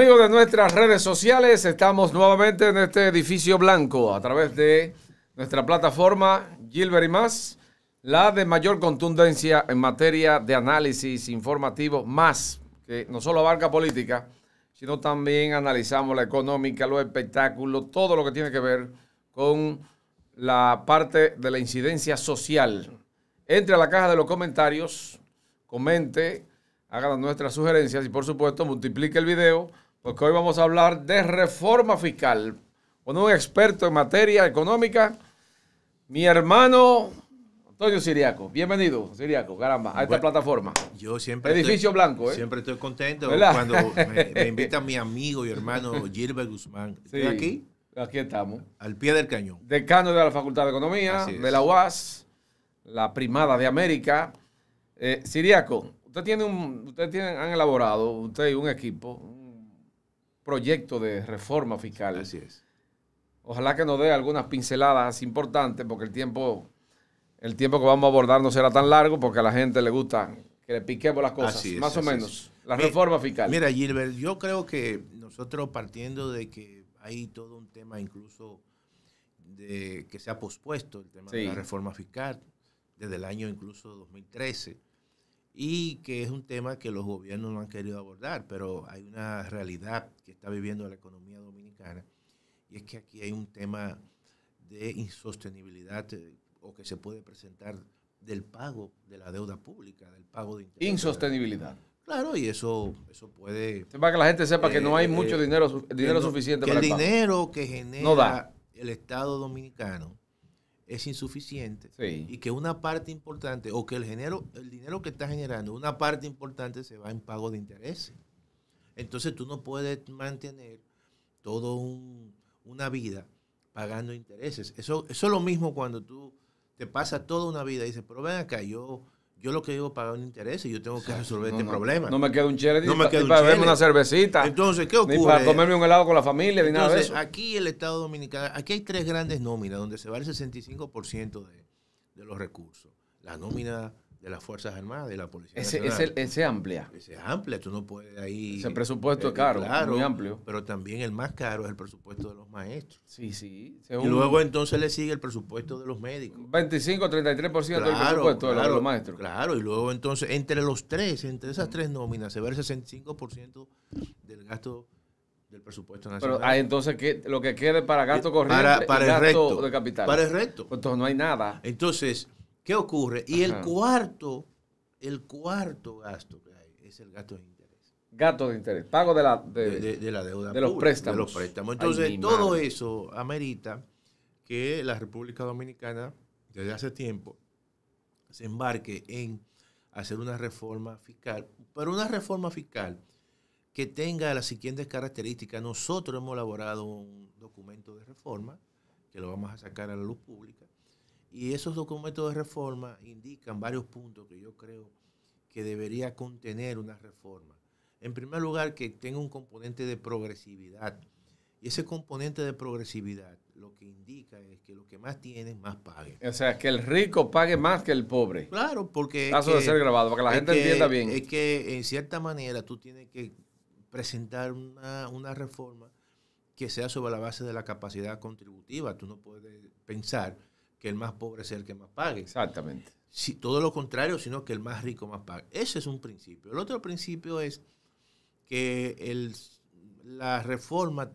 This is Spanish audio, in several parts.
Amigos de nuestras redes sociales, estamos nuevamente en este edificio blanco a través de nuestra plataforma Gilbert y más, la de mayor contundencia en materia de análisis informativo más, que no solo abarca política, sino también analizamos la económica, los espectáculos, todo lo que tiene que ver con la parte de la incidencia social. Entre a la caja de los comentarios, comente, hagan nuestras sugerencias y por supuesto multiplique el video porque hoy vamos a hablar de reforma fiscal con un experto en materia económica, mi hermano Antonio Siriaco. Bienvenido, Siriaco, caramba, a esta plataforma. Yo siempre. Edificio Blanco, ¿eh? Siempre estoy contento cuando me, invitan mi amigo y hermano Gilbert Guzmán. ¿Estoy aquí? Aquí estamos. Al pie del cañón. Decano de la Facultad de Economía, de la UAS, la primada de América. Eh, Siriaco, usted tiene un, usted tiene, han elaborado, usted y un equipo, proyecto de reforma fiscal. Así es. Ojalá que nos dé algunas pinceladas importantes, porque el tiempo, el tiempo que vamos a abordar no será tan largo, porque a la gente le gusta que le piquemos las cosas, más o menos. La reforma fiscal. Mira, Gilbert, yo creo que nosotros partiendo de que hay todo un tema incluso de que se ha pospuesto, el tema de la reforma fiscal, desde el año incluso 2013 y que es un tema que los gobiernos no han querido abordar, pero hay una realidad que está viviendo la economía dominicana y es que aquí hay un tema de insostenibilidad eh, o que se puede presentar del pago de la deuda pública, del pago de Insostenibilidad. Claro, y eso, eso puede... Para que la gente sepa que no hay eh, mucho eh, dinero, dinero suficiente para el, el dinero que genera el Estado dominicano es insuficiente y que una parte importante o que el, genero, el dinero que está generando, una parte importante se va en pago de intereses. Entonces tú no puedes mantener toda una vida pagando intereses. Eso, eso es lo mismo cuando tú te pasas toda una vida y dices, pero ven acá, yo yo lo que es pagar un interés y yo tengo que resolver este problema. No me queda un chévere no ni, me para beberme una cervecita. Entonces, ¿qué ocurre? Ni para comerme un helado con la familia, ni nada de eso. Aquí el Estado Dominicano, aquí hay tres grandes nóminas donde se va el 65% de, de los recursos. La nómina de las Fuerzas Armadas, de la Policía ese, Nacional. Ese, ese amplia. Ese amplia, tú no puedes ahí... Ese presupuesto eh, es caro, muy amplio. Pero también el más caro es el presupuesto de los maestros. Sí, sí. Y luego entonces le sigue el presupuesto de los médicos. 25, 33% del presupuesto de los maestros. Claro, y luego entonces entre los tres, entre esas tres nóminas, se ve el 65% del gasto del presupuesto nacional. Pero entonces ¿qué, lo que quede para gasto eh, corriente para, el resto, de capital. Para el resto. Entonces no hay nada. Entonces ¿Qué ocurre? Y el cuarto, el cuarto gasto que hay es el gasto de interés. Gasto de interés, pago de la, de, deuda. De los préstamos. De los préstamos. Entonces, todo eso amerita que la República Dominicana, desde hace tiempo, se embarque en hacer una reforma fiscal, pero una reforma fiscal que tenga las siguientes características. Nosotros hemos elaborado un documento de reforma que lo vamos a sacar a la luz pública y esos documentos de reforma indican varios puntos que yo creo que debería contener una reforma. En primer lugar, que tenga un componente de progresividad. Y ese componente de progresividad lo que indica es que lo que más tienen, más paguen. O sea, que el rico pague más que el pobre. Claro, porque... Caso de ser grabado, para que la gente entienda bien. Es que, en cierta manera, tú tienes que presentar una, una reforma que sea sobre la base de la capacidad contributiva. Tú no puedes pensar que el más pobre sea el que más pague. Exactamente. Si, todo lo contrario, sino que el más rico más pague. Ese es un principio. El otro principio es que la reforma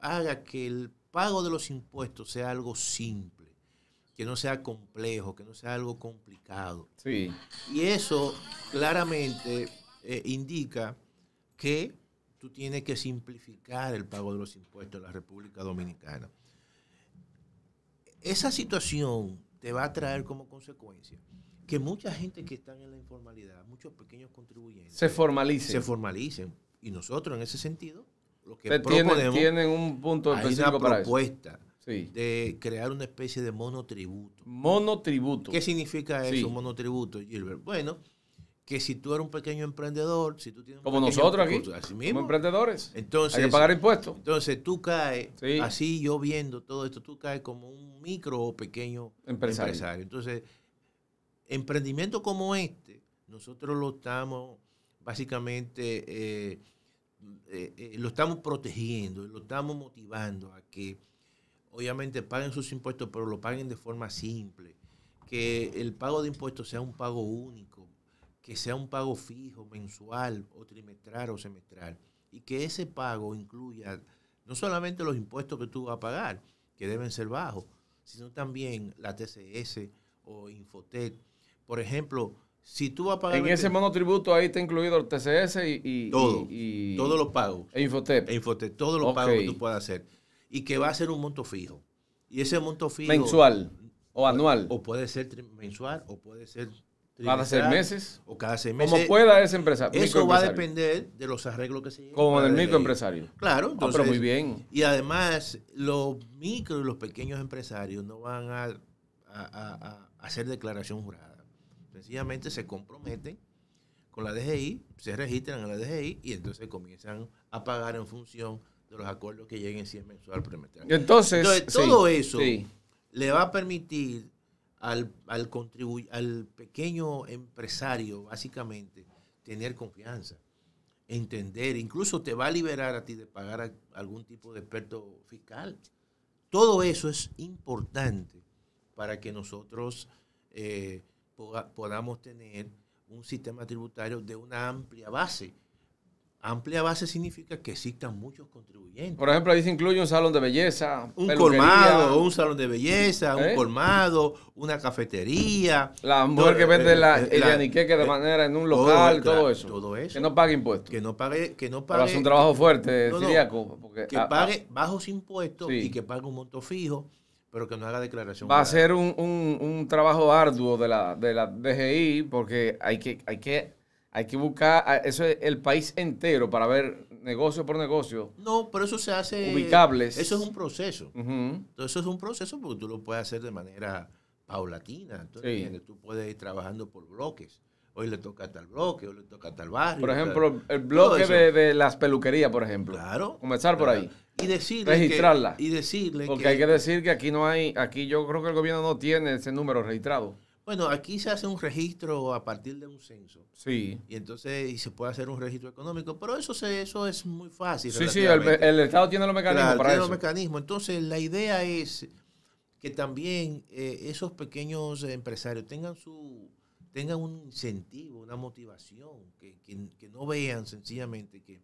haga que el pago de los impuestos sea algo simple, que no sea complejo, que no sea algo complicado. Sí. Y eso claramente eh, indica que tú tienes que simplificar el pago de los impuestos en la República Dominicana. Esa situación te va a traer como consecuencia que mucha gente que está en la informalidad, muchos pequeños contribuyentes, se formalicen. Se formalicen. Y nosotros en ese sentido, lo que proponemos, tienen, un punto hay una propuesta de crear una especie de monotributo. Monotributo. ¿Qué significa eso, monotributo, Gilbert? Bueno, que si tú eres un pequeño emprendedor, si tú tienes Como nosotros aquí, como emprendedores, entonces, hay que pagar impuestos. Entonces tú caes, así yo viendo todo esto, tú caes como un micro o pequeño empresario. Entonces, emprendimiento como este, nosotros lo estamos básicamente, eh, eh, eh, lo estamos protegiendo, lo estamos motivando a que obviamente paguen sus impuestos, pero lo paguen de forma simple, que el pago de impuestos sea un pago único que sea un pago fijo, mensual o trimestral o semestral, y que ese pago incluya no solamente los impuestos que tú vas a pagar, que deben ser bajos, sino también la TCS o Infotec. Por ejemplo, si tú vas a pagar... En ese monotributo ahí está incluido el TCS y... todo, y, todos los pagos. E Infotec. E todos los pagos que tú puedas hacer. Y que va a ser un monto fijo. Y ese monto fijo... Mensual o anual. o puede ser mensual o puede ser cada seis meses. O cada seis meses. Como pueda ese empresario. Eso va a depender de los arreglos que se lleven. Como del microempresario. Claro. Ah, entonces, muy bien. Y además, los micro y los pequeños empresarios no van a, hacer declaración jurada. Sencillamente se comprometen con la DGI, se registran en la DGI y entonces comienzan a pagar en función de los acuerdos que lleguen si es mensual, trimestral. Entonces, entonces todo eso le va a permitir al, al, al pequeño empresario, básicamente, tener confianza, entender, incluso te va a liberar a ti de pagar algún tipo de experto fiscal. Todo eso es importante para que nosotros eh, podamos tener un sistema tributario de una amplia base Amplia base significa que existan muchos contribuyentes. Por ejemplo, ahí se incluye un salón de belleza. Un colmado, un salón de belleza, un ¿Eh? colmado, una cafetería. La mujer que vende eh, eh, el yaniqueque de manera en un local, todo, eso. Que no pague impuestos. Que no pague. Que no pague Pero hace un trabajo fuerte, no, que pague bajos impuestos y que pague un monto fijo pero que no haga declaración. Va a ser un, trabajo arduo de la, de la DGI porque hay que, hay que hay que buscar, ah, eso es el país entero para ver negocio por negocio. No, pero eso se hace... Ubicables. Eso es un proceso. Entonces, eso es un proceso porque tú lo puedes hacer de manera paulatina. Entonces, tú puedes ir trabajando por bloques. Hoy le toca tal bloque, hoy le toca tal barrio. Por ejemplo, el bloque de, las peluquerías, por ejemplo. Claro. Comenzar por ahí. Y decirle Registrarla. y decirle Porque hay que decir que aquí no hay, aquí yo creo que el gobierno no tiene ese número registrado. Bueno, aquí se hace un registro a partir de un censo. Sí. Y entonces y se puede hacer un registro económico, pero eso se, eso es muy fácil. Sí, sí, el, Estado tiene los mecanismos para eso. Los mecanismos. Entonces, la idea es que también eh, esos pequeños empresarios tengan su tengan un incentivo, una motivación, que no vean sencillamente que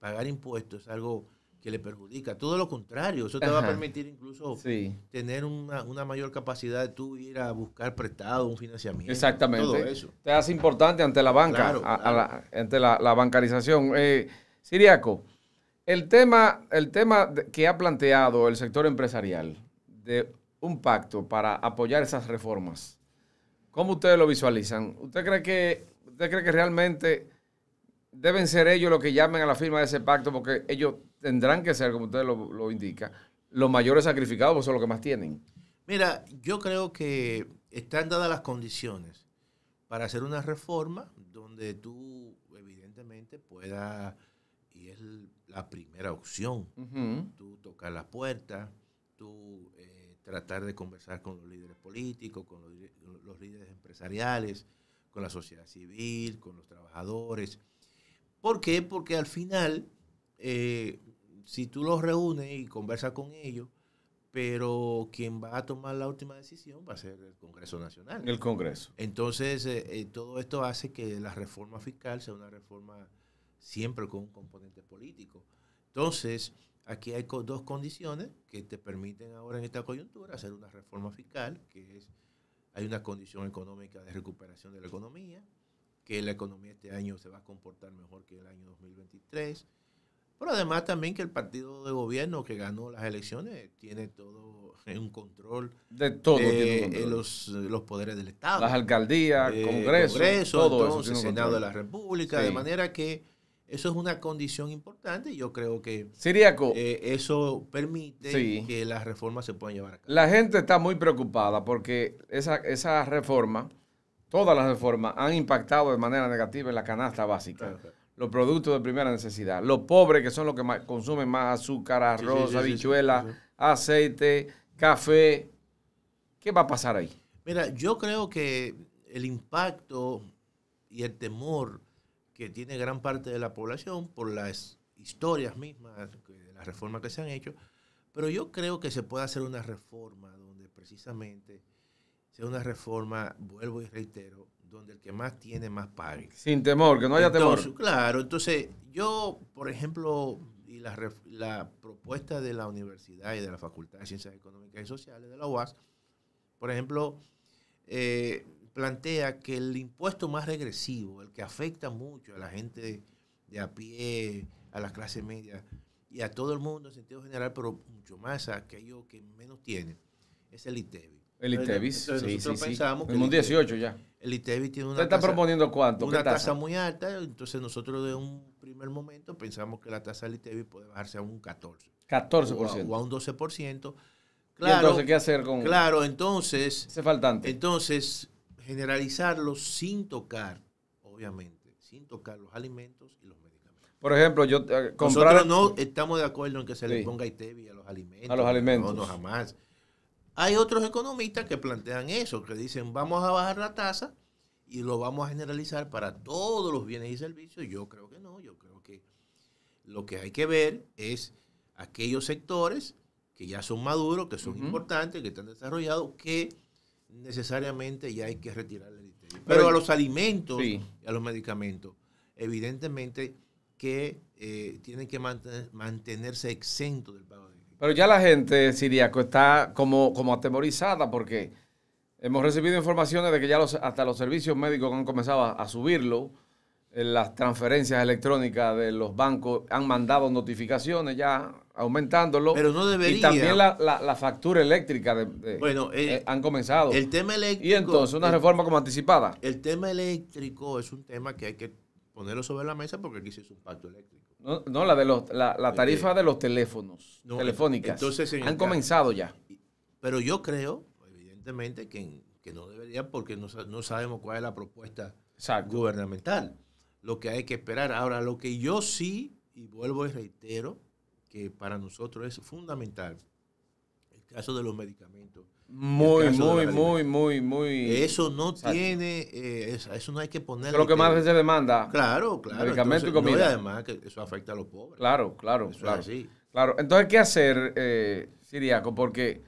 pagar impuestos es algo que le perjudica. Todo lo contrario, eso te va a permitir incluso tener una, mayor capacidad de tú ir a buscar prestado, un financiamiento. Exactamente. eso. Te hace importante ante la banca, ante la, bancarización. Eh, Siriaco, el tema, el tema que ha planteado el sector empresarial de un pacto para apoyar esas reformas, ¿cómo ustedes lo visualizan? ¿Usted cree que, usted cree que realmente deben ser ellos los que llamen a la firma de ese pacto porque ellos tendrán que ser, como usted lo, indica, los mayores sacrificados, pues son los que más tienen. Mira, yo creo que están dadas las condiciones para hacer una reforma donde tú, evidentemente, puedas, y es la primera opción, tú tocar la puerta, tú eh, tratar de conversar con los líderes políticos, con los, líderes empresariales, con la sociedad civil, con los trabajadores. ¿Por qué? Porque al final eh, si tú los reúnes y conversas con ellos, pero quien va a tomar la última decisión va a ser el Congreso Nacional. El Congreso. Entonces, eh, eh, todo esto hace que la reforma fiscal sea una reforma siempre con un componente político. Entonces, aquí hay dos condiciones que te permiten ahora en esta coyuntura hacer una reforma fiscal, que es, hay una condición económica de recuperación de la economía, que la economía este año se va a comportar mejor que el año 2023 pero además también que el partido de gobierno que ganó las elecciones tiene todo un control de todo eh, Los, poderes del Estado. Las alcaldías, eh, Congreso, todo entonces, Senado de la República, de manera que eso es una condición importante y yo creo que eh, eso permite que las reformas se puedan llevar a cabo. La gente está muy preocupada porque esa, esa reforma, todas las reformas, han impactado de manera negativa en la canasta básica los productos de primera necesidad. Los pobres, que son los que consumen más azúcar, arroz, habichuela, aceite, café. ¿Qué va a pasar ahí? Mira, yo creo que el impacto y el temor que tiene gran parte de la población por las historias mismas, de las reformas que se han hecho, pero yo creo que se puede hacer una reforma donde precisamente sea una reforma, vuelvo y reitero, donde el que más tiene más pague. Sin temor, que no haya temor. Claro, entonces yo, por ejemplo, y la, propuesta de la universidad y de la Facultad de Ciencias Económicas y Sociales de la UAS, por ejemplo, eh, plantea que el impuesto más regresivo, el que afecta mucho a la gente de a pie, a las clases media, y a todo el mundo en sentido general, pero mucho más a aquellos que menos tienen, es el ITEBI. El ITEVIS. sí, sí, En un 18 ya. El ITEVIS tiene una. está tasa, proponiendo cuánto? Una tasa? tasa muy alta. Entonces, nosotros de un primer momento pensamos que la tasa del ITEVIS puede bajarse a un 14. 14%. O a, un 12%. Claro, entonces qué hacer con.? Claro, entonces. Ese faltante. Entonces, generalizarlo sin tocar, obviamente, sin tocar los alimentos y los medicamentos. Por ejemplo, yo. Eh, nosotros no estamos de acuerdo en que se le ponga ITEVIS a los alimentos. A los alimentos. No, no jamás. Hay otros economistas que plantean eso, que dicen vamos a bajar la tasa y lo vamos a generalizar para todos los bienes y servicios. Yo creo que no, yo creo que lo que hay que ver es aquellos sectores que ya son maduros, que son importantes, que están desarrollados, que necesariamente ya hay que retirar el ITI. Pero, a los alimentos y a los medicamentos, evidentemente que eh, tienen que mantenerse exentos del pago de pero ya la gente, Siriaco, está como, como atemorizada porque hemos recibido informaciones de que ya hasta los servicios médicos han comenzado a, subirlo. Eh, las transferencias electrónicas de los bancos han mandado notificaciones ya aumentándolo. Pero no debería. Y también la, factura eléctrica de, eh, eh, han comenzado. El tema eléctrico. Y entonces una reforma como anticipada. El tema eléctrico es un tema que hay que ponerlo sobre la mesa porque aquí se hizo un pacto eléctrico. No, la, de los, la, eh, tarifa eh, de los teléfonos, telefónicas. Entonces, Han comenzado ya. Pero yo creo, evidentemente, que, no debería porque no, sabemos cuál es la propuesta gubernamental. Lo que hay que esperar. Ahora, lo que yo sí, y vuelvo y reitero, que para nosotros es fundamental, caso de los medicamentos. Muy, muy, muy, muy, muy. Eso no tiene, eh, eso, no hay que poner. lo que más se demanda. Claro, claro. y comida. además que eso afecta a los pobres. Claro, claro. claro. Claro. Entonces, ¿qué hacer, eh, Siriaco? Porque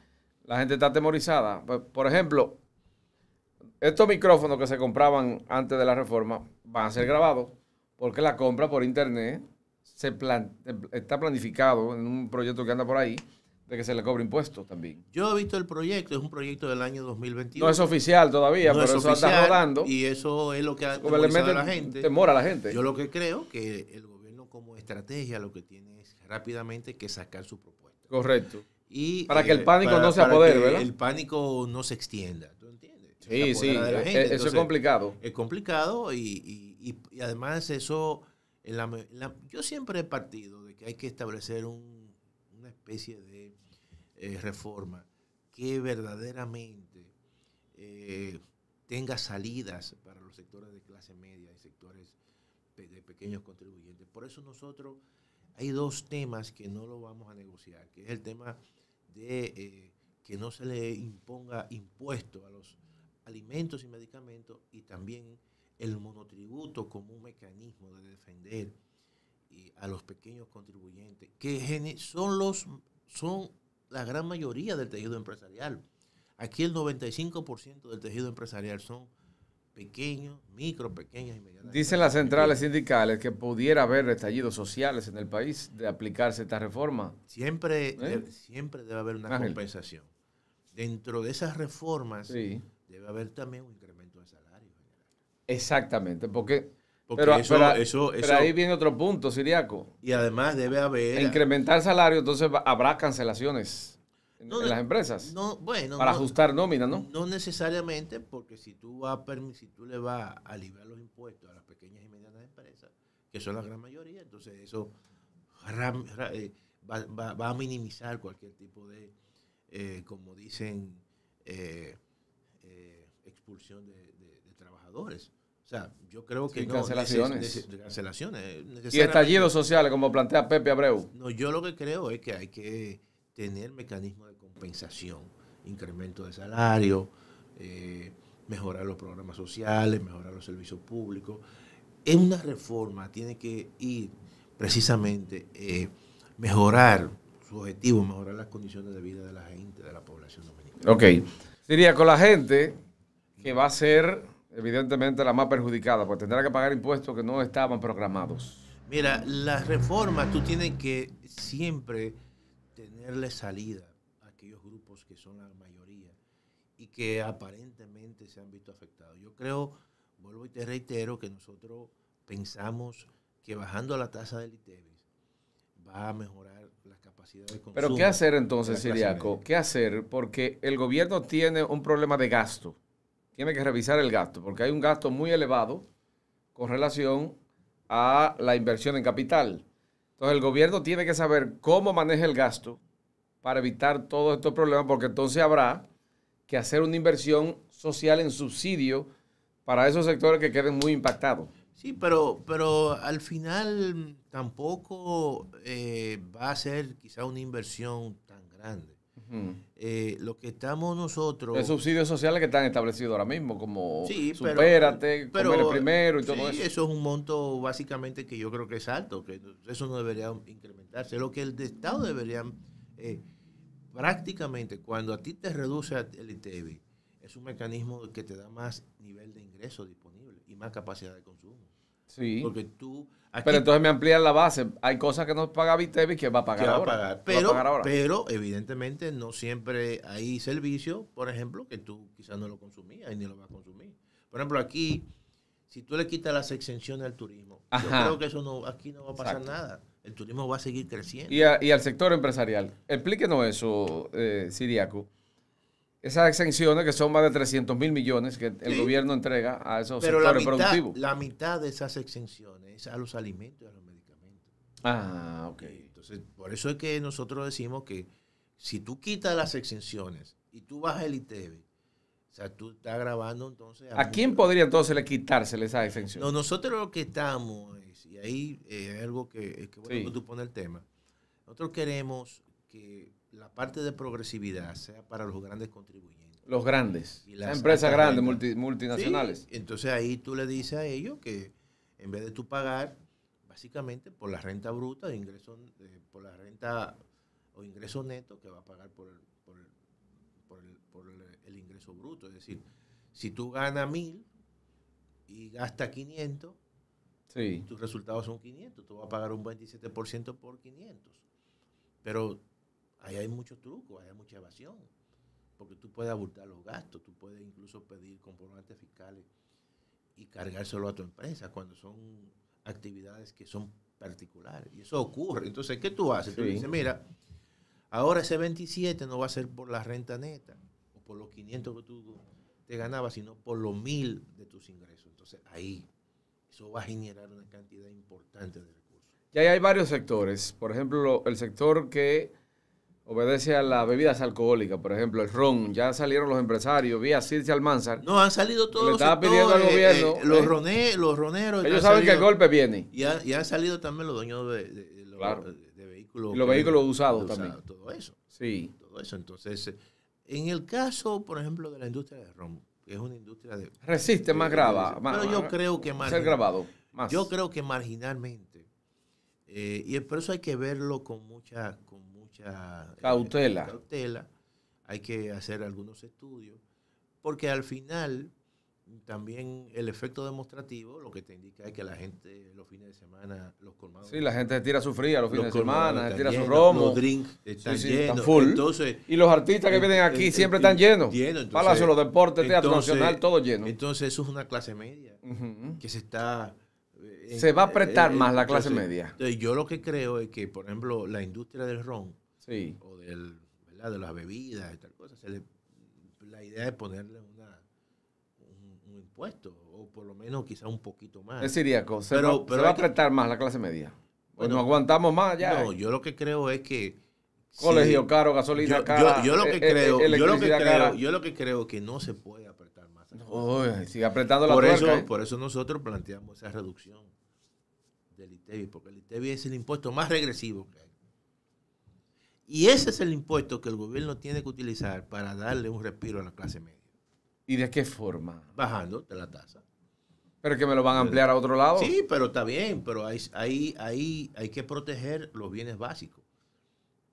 la gente está atemorizada. Pues, por ejemplo, estos micrófonos que se compraban antes de la reforma van a ser grabados porque la compra por internet se está planificado en un proyecto que anda por ahí de que se le cobre impuestos también. Yo he visto el proyecto, es un proyecto del año 2021. No es oficial todavía, pero eso está rodando. Y eso es lo que ha a la gente. Temor a la gente. Yo lo que creo que el gobierno como estrategia lo que tiene es rápidamente que sacar su propuesta. Correcto. Y, para que el eh, pánico no sea poder, ¿verdad? El pánico no se extienda, ¿tú entiendes? Sí, sí, eh, eso es complicado. Es complicado y, además eso, en la, yo siempre he partido de que hay que establecer un especie de eh, reforma que verdaderamente eh, tenga salidas para los sectores de clase media y sectores de pequeños contribuyentes. Por eso nosotros hay dos temas que no lo vamos a negociar, que es el tema de eh, que no se le imponga impuesto a los alimentos y medicamentos y también el monotributo como un mecanismo de defender y a los pequeños contribuyentes, que son, los, son la gran mayoría del tejido empresarial. Aquí el 95% del tejido empresarial son pequeños, micro, pequeñas y medianas. Dicen las centrales sindicales que pudiera haber estallidos sociales en el país de aplicarse esta reforma. Siempre, ¿Eh? debe, siempre debe haber una compensación. Dentro de esas reformas debe haber también un incremento de salario. Exactamente, porque pero, eso, ahí viene otro punto, Siriaco. Y además debe haber... Incrementar salario, entonces habrá cancelaciones en, las empresas. bueno, para ajustar nómina, ¿no? No necesariamente, porque si tú, vas si tú le vas a liberar los impuestos a las pequeñas y medianas empresas, que son la gran mayoría, entonces eso eh, va, a minimizar cualquier tipo de, eh, como dicen, eh, expulsión de trabajadores. O sea, yo creo que... no, cancelaciones. Y estallidos sociales, como plantea Pepe Abreu. No, yo lo que creo es que hay que tener mecanismos de compensación, incremento de salario, eh, mejorar los programas sociales, mejorar los servicios públicos. Es una reforma, tiene que ir precisamente eh, mejorar su objetivo, mejorar las condiciones de vida de la gente, de la población dominicana. Ok. Sería con la gente que va a ser evidentemente la más perjudicada, pues tendrá que pagar impuestos que no estaban programados. Mira, las reformas tú tienes que siempre tenerle salida a aquellos grupos que son la mayoría y que aparentemente se han visto afectados. Yo creo, vuelvo y te reitero, que nosotros pensamos que bajando la tasa del ITEVIS va a mejorar las capacidades de consumo. Pero ¿qué hacer entonces, Siriaco? ¿Qué hacer? Porque el gobierno tiene un problema de gasto tiene que revisar el gasto, porque hay un gasto muy elevado con relación a la inversión en capital. Entonces el gobierno tiene que saber cómo maneja el gasto para evitar todos estos problemas, porque entonces habrá que hacer una inversión social en subsidio para esos sectores que queden muy impactados. Sí, pero, pero al final tampoco eh, va a ser quizá una inversión tan grande. Eh, lo que estamos nosotros. Los subsidios sociales que están establecidos ahora mismo, como sí, supérate, eh, pero, comer primero y todo eso. Eso es un monto básicamente que yo creo que es alto, que eso no debería incrementarse. Lo que el Estado debería. Eh, prácticamente, cuando a ti te reduce el ITV, es un mecanismo que te da más nivel de ingreso disponible y más capacidad de consumo. Sí. Porque tú... pero entonces me amplían la base. Hay cosas que no paga Vitevi que va a pagar, ahora. Pero, Pero evidentemente no siempre hay servicios, por ejemplo, que tú quizás no lo consumías y ni lo vas a consumir. Por ejemplo, aquí, si tú le quitas las exenciones al turismo, yo creo que eso no, aquí no va a pasar nada. El turismo va a seguir creciendo. Y, al sector empresarial. Explíquenos eso, eh, Siriaco. Esas exenciones que son más de 300 mil millones que el gobierno entrega a esos sectores la mitad, productivos. La mitad de esas exenciones es a los alimentos y a los medicamentos. Ah, ok. Entonces, por eso es que nosotros decimos que si tú quitas las exenciones y tú bajas el ITV, o sea, tú estás grabando entonces... ¿A, ¿A quién podría entonces le quitársele esa exención? No, nosotros lo que estamos, y ahí es eh, algo que, que bueno que tú pones el tema, nosotros queremos que la parte de progresividad sea para los grandes contribuyentes. Los grandes. las empresas grandes, multinacionales. entonces ahí tú le dices a ellos que en vez de tú pagar, básicamente por la renta bruta, ingreso, eh, por la renta o ingreso neto que va a pagar por, el, por, el, ingreso bruto. Es decir, si tú ganas mil y gastas 500, tus resultados son 500. Tú vas a pagar un 27% por 500. Pero Ahí hay mucho truco, hay mucha evasión, porque tú puedes abultar los gastos, tú puedes incluso pedir comprobantes fiscales y cargárselo a tu empresa cuando son actividades que son particulares. Y eso ocurre. Entonces, ¿qué tú haces? Tú dices, mira, ahora ese 27 no va a ser por la renta neta o por los 500 que tú te ganabas, sino por los 1000 de tus ingresos. Entonces, ahí eso va a generar una cantidad importante de recursos. Ya hay varios sectores. Por ejemplo, el sector que obedece a las bebidas alcohólicas, por ejemplo, el ron. Ya salieron los empresarios, vía Circe Almanzar. No, han salido todos. los estaba pidiendo al eh, gobierno. Eh, eh, los, roneros. Ellos saben que el golpe viene. Y, ha, han salido también los dueños de, de, de, vehículos. los vehículos usados también. Todo eso. Sí. Todo eso. Entonces, en el caso, por ejemplo, de la industria del ron, que es una industria de... Resiste más grava. Más, pero yo creo que... más ser grabado. Más. Yo creo que marginalmente. y por eso hay que verlo con mucha... Con eh, cautela. Hay que hacer algunos estudios, porque al final también el efecto demostrativo lo que te indica es que la gente los fines de semana, los colmados. la gente se tira su fría los fines de semana, se tira su romo. están y los artistas que vienen aquí siempre están llenos. Palacio, los deportes, Teatro Nacional, todo lleno. Entonces, eso es una clase media que se está. Eh, se va a eh, apretar más la clase media. Yo lo que creo es que, por ejemplo, la industria del ron o del, ¿verdad? de las bebidas y tal cosa. la idea es ponerle una, un, impuesto, o por lo menos quizá un poquito más. Es siríaco, se, pero, va, a apretar más la clase media. Pues bueno, nos aguantamos más ya. No, yo lo que creo es que... Colegio caro, gasolina yo, Yo, lo que eh, eh, creo, yo lo que creo, yo que no se puede apretar más. Eh, sigue apretando por la eso, Por eso nosotros planteamos esa reducción del ITEBI, porque el ITEBI es el impuesto más regresivo que hay. Y ese es el impuesto que el gobierno tiene que utilizar para darle un respiro a la clase media. ¿Y de qué forma? Bajando de la tasa. ¿Pero que me lo van a ampliar a otro lado? Sí, pero está bien, pero hay, hay, hay, hay que proteger los bienes básicos.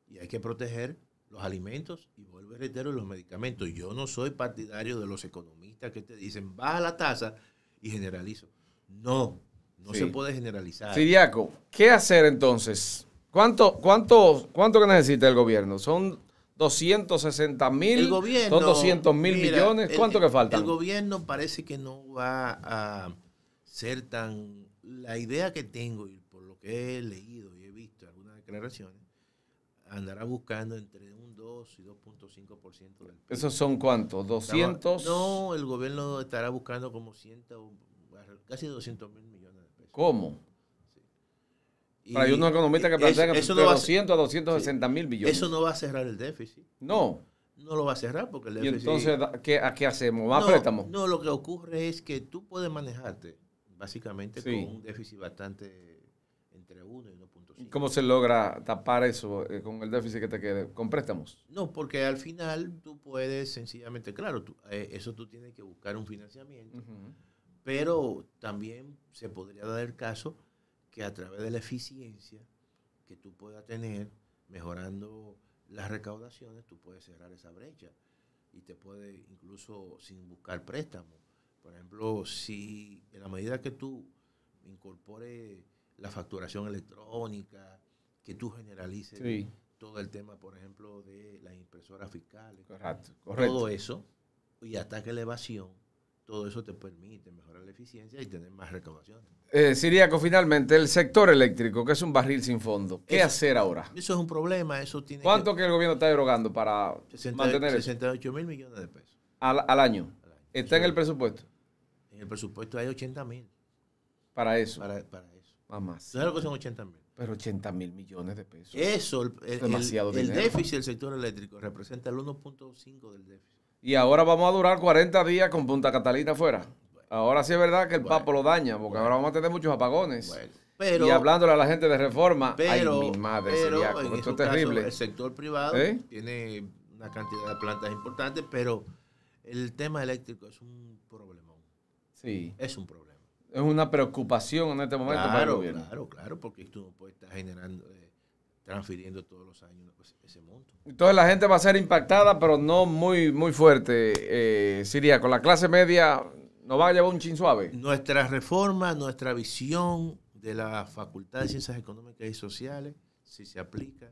Y hay que proteger los alimentos y vuelvo a los medicamentos. Yo no soy partidario de los economistas que te dicen baja la tasa y generalizo. No, no se puede generalizar. Siriaco, ¿qué hacer entonces? ¿Cuánto, cuánto, cuánto que necesita el gobierno? Son 260 mil, son 200 mil millones. ¿Cuánto que falta? El gobierno parece que no va a ser tan... La idea que tengo y por lo que he leído y he visto algunas declaraciones, andará buscando entre un 2 y 2.5% del PIB. ¿Esos son cuántos? ¿200? No, el gobierno estará buscando como 100, casi 200 mil millones de pesos. ¿Cómo? Para hay unos economistas que plantean que 200 a, 260 mil billones. Eso no va a cerrar el déficit. No. No lo va a cerrar porque el déficit... ¿Y entonces a qué hacemos? Va a préstamos? No, lo que ocurre es que tú puedes manejarte básicamente con un déficit bastante entre 1 y 1.5. ¿Cómo se logra tapar eso eh, con el déficit que te quede? ¿Con préstamos? No, porque al final tú puedes sencillamente, claro, eh, eso tú tienes que buscar un financiamiento, pero también se podría dar el caso que a través de la eficiencia que tú puedas tener, mejorando las recaudaciones, tú puedes cerrar esa brecha y te puede incluso sin buscar préstamo. Por ejemplo, si en la medida que tú incorpores la facturación electrónica, que tú generalices todo el tema, por ejemplo, de las impresoras fiscales, correcto, todo eso, y hasta la evasión, todo eso te permite mejorar la eficiencia y tener más recaudación. Eh, Siriaco, finalmente, el sector eléctrico, que es un barril sin fondo, ¿qué hacer ahora? Eso es un problema, eso tiene... ¿Cuánto que, el gobierno está derogando para mantener mantener 68 mil millones de pesos. Al, año. ¿Está en el presupuesto? En el presupuesto hay 80 mil. ¿Para eso? Para, eso. Más más. lo que son 80 mil? Pero 80 mil millones de pesos. Eso, Demasiado el, el déficit del sector eléctrico representa el 1.5 del déficit. Y ahora vamos a durar 40 días con Punta Catalina afuera. Ahora sí es verdad que el papo lo daña, porque ahora vamos a tener muchos apagones. y hablándole a la gente de reforma, pero, ay, mi madre, sería esto este es terrible. el sector privado ¿Eh? tiene una cantidad de plantas importantes, pero el tema eléctrico es un problemón. Sí. Es un problema. Es una preocupación en este momento claro, para el gobierno. Claro, claro, porque esto no puedes estar generando. Eh, transfiriendo todos los años pues, ese monto. Entonces la gente va a ser impactada, pero no muy, muy fuerte, eh, Siria. Con la clase media nos va a llevar un chin suave. Nuestra reforma, nuestra visión de la Facultad de Ciencias Económicas y Sociales, si se aplica,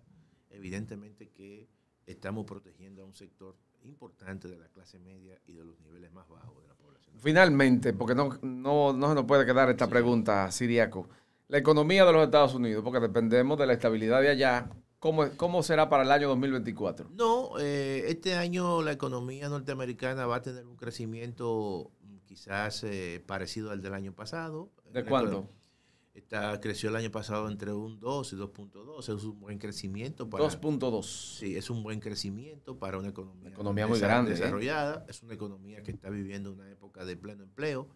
evidentemente que estamos protegiendo a un sector importante de la clase media y de los niveles más bajos de la población. Finalmente, porque no, no, no se nos puede quedar esta pregunta, Siriaco la economía de los Estados Unidos, porque dependemos de la estabilidad de allá. ¿Cómo, cómo será para el año 2024? No, eh, este año la economía norteamericana va a tener un crecimiento mm, quizás eh, parecido al del año pasado. ¿De cuándo? Está, creció el año pasado entre un 2 y 2.2. Es un buen crecimiento. 2.2. Sí, es un buen crecimiento para una economía, muy grande, ¿eh? desarrollada. Es una economía que está viviendo una época de pleno empleo.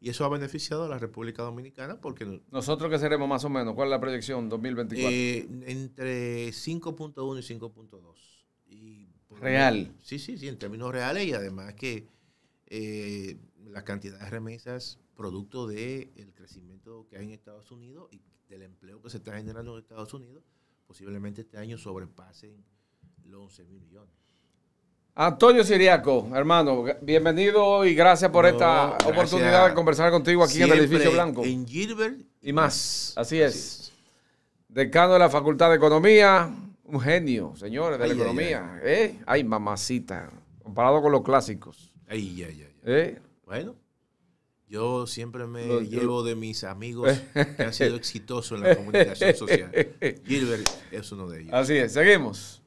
Y eso ha beneficiado a la República Dominicana porque... Nosotros que seremos más o menos, ¿cuál es la proyección 2024? Eh, entre 5.1 y 5.2. Real. Sí, sí, sí, en términos reales y además que eh, la cantidad de remesas producto del el crecimiento que hay en Estados Unidos y del empleo que se está generando en Estados Unidos, posiblemente este año sobrepasen los 11 millones. Antonio Siriaco, hermano, bienvenido y gracias por esta oportunidad de conversar contigo aquí en el edificio blanco. En Gilbert. Y más, así es. Decano de la Facultad de Economía, un genio, señores, de la economía. ¿eh? Ay, mamacita, comparado con los clásicos. Ay, ay, ay. ¿Eh? Bueno. Yo siempre me llevo de mis amigos que han sido exitosos en la comunicación social. Gilbert es uno de ellos. Así es, seguimos.